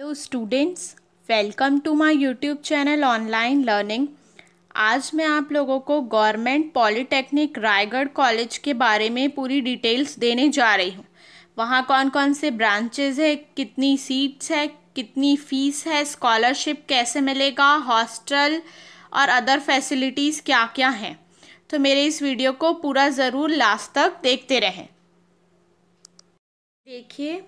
hello students welcome to my YouTube channel online learning आज मैं आप लोगों को गवर्नमेंट पॉलिटेक्निक रायगढ़ कॉलेज के बारे में पूरी डिटेल्स देने जा रही हूँ वहाँ कौन कौन से ब्रांचेज है कितनी सीट्स है कितनी फ़ीस है स्कॉलरशिप कैसे मिलेगा हॉस्टल और अदर फैसिलिटीज़ क्या क्या हैं तो मेरे इस वीडियो को पूरा ज़रूर लास्ट तक देखते रहें देखिए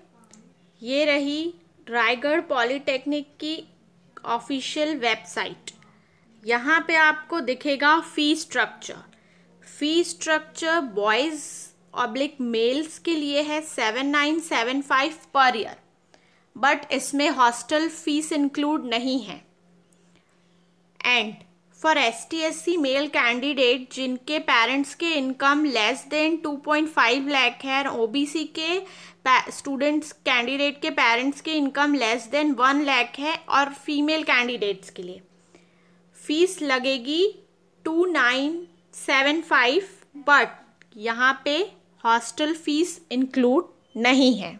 ये रही रायगढ़ पॉलीटेक्निक की ऑफिशियल वेबसाइट यहाँ पे आपको दिखेगा fee structure fee structure boys oblique males के लिए है seven nine seven five per year but इसमें हॉस्टल फीस इंक्लूड नहीं है and for S T S C male candidate जिनके पेरेंट्स के इनकम लेस देन 2.5 लैक है और सी के स्टूडेंट्स कैंडिडेट के पेरेंट्स के income less than one lakh है और फीमेल कैंडिडेट्स के लिए फीस लगेगी two nine seven five but यहाँ पे हॉस्टल फीस इंक्लूड नहीं है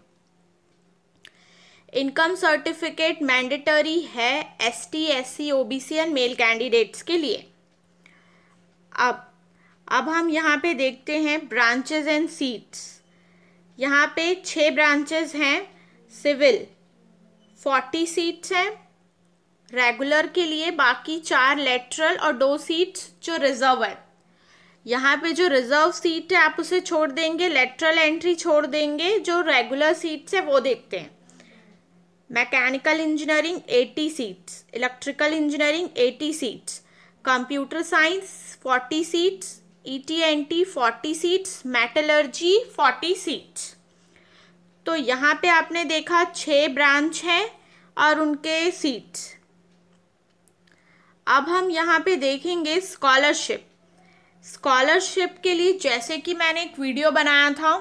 इनकम सर्टिफिकेट मैंडेटरी है S T S C O B C and male candidates के लिए अब अब हम यहाँ पे देखते हैं ब्रांचेज एंड सीट्स यहाँ पे छः ब्रांचेज हैं सिविल फोर्टी सीट्स हैं रेगुलर के लिए बाकी चार लेटरल और दो सीट्स जो रिजर्व है यहाँ पे जो रिजर्व सीट है आप उसे छोड़ देंगे लेटरल एंट्री छोड़ देंगे जो रेगुलर सीट्स है वो देखते हैं mechanical engineering 80 seats electrical engineering 80 seats computer science 40 seats E T N T forty seats metallurgy 40 seats तो यहाँ पे आपने देखा छः ब्रांच हैं और उनके सीट्स अब हम यहाँ पे देखेंगे स्कॉलरशिप स्कॉलरशिप के लिए जैसे कि मैंने एक वीडियो बनाया था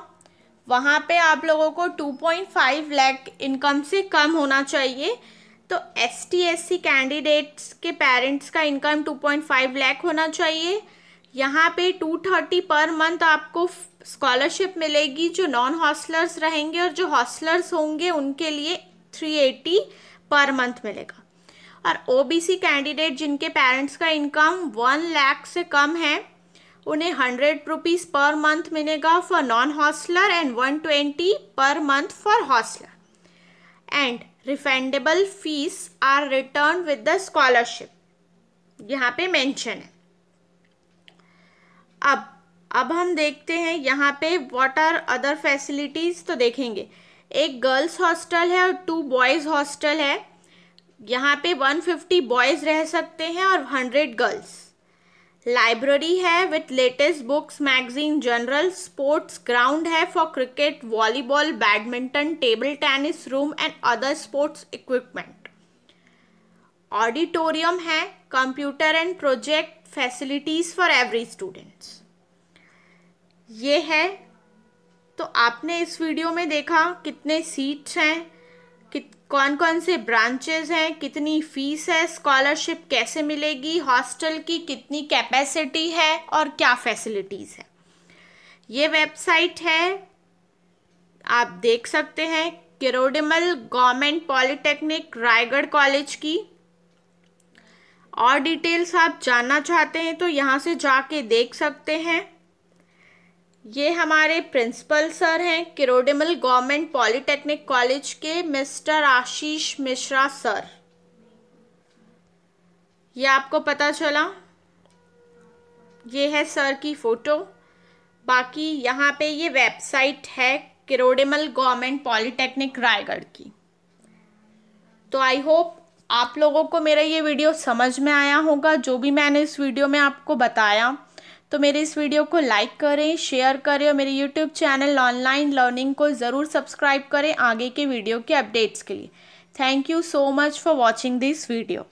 वहाँ पे आप लोगों को 2.5 लाख इनकम से कम होना चाहिए तो एस टी कैंडिडेट्स के पेरेंट्स का इनकम 2.5 लाख होना चाहिए यहाँ पे 230 पर मंथ आपको स्कॉलरशिप मिलेगी जो नॉन हॉस्टलर्स रहेंगे और जो हॉस्टलर्स होंगे उनके लिए 380 पर मंथ मिलेगा और ओबीसी कैंडिडेट जिनके पेरेंट्स का इनकम वन लाख से कम है उन्हें हंड्रेड रुपीज़ पर मंथ मिलेगा for non hosteller and one twenty per month for hosteller and refundable fees are return with the scholarship यहाँ पे मेंशन है अब अब हम देखते हैं यहाँ पे व्हाट आर अदर फैसिलिटीज़ तो देखेंगे एक गर्ल्स हॉस्टल है और टू बॉयज़ हॉस्टल है यहाँ पे 150 बॉयज़ रह सकते हैं और 100 गर्ल्स लाइब्रेरी है with latest books magazine journal sports ground है for cricket volleyball badminton table tennis room and other sports equipment auditorium है computer and project facilities for every students ये है तो आपने इस वीडियो में देखा कितने सीट्स हैं कौन कौन से ब्रांचेज हैं कितनी फीस है स्कॉलरशिप कैसे मिलेगी हॉस्टल की कितनी कैपेसिटी है और क्या फैसिलिटीज़ है ये वेबसाइट है आप देख सकते हैं Kirodimal government polytechnic Raigarh college की और डिटेल्स आप जानना चाहते हैं तो यहाँ से जाके देख सकते हैं ये हमारे प्रिंसिपल सर हैं किरोडिमल गवर्नमेंट पॉलिटेक्निक कॉलेज के मिस्टर आशीष मिश्रा सर ये आपको पता चला ये है सर की फ़ोटो बाकी यहाँ पे ये वेबसाइट है किरोडिमल गवर्नमेंट पॉलिटेक्निक रायगढ़ की तो आई होप आप लोगों को मेरा ये वीडियो समझ में आया होगा जो भी मैंने इस वीडियो में आपको बताया तो मेरे इस वीडियो को लाइक करें शेयर करें और मेरे यूट्यूब चैनल ऑनलाइन लर्निंग को ज़रूर सब्सक्राइब करें आगे के वीडियो के अपडेट्स के लिए thank you so much for watching this video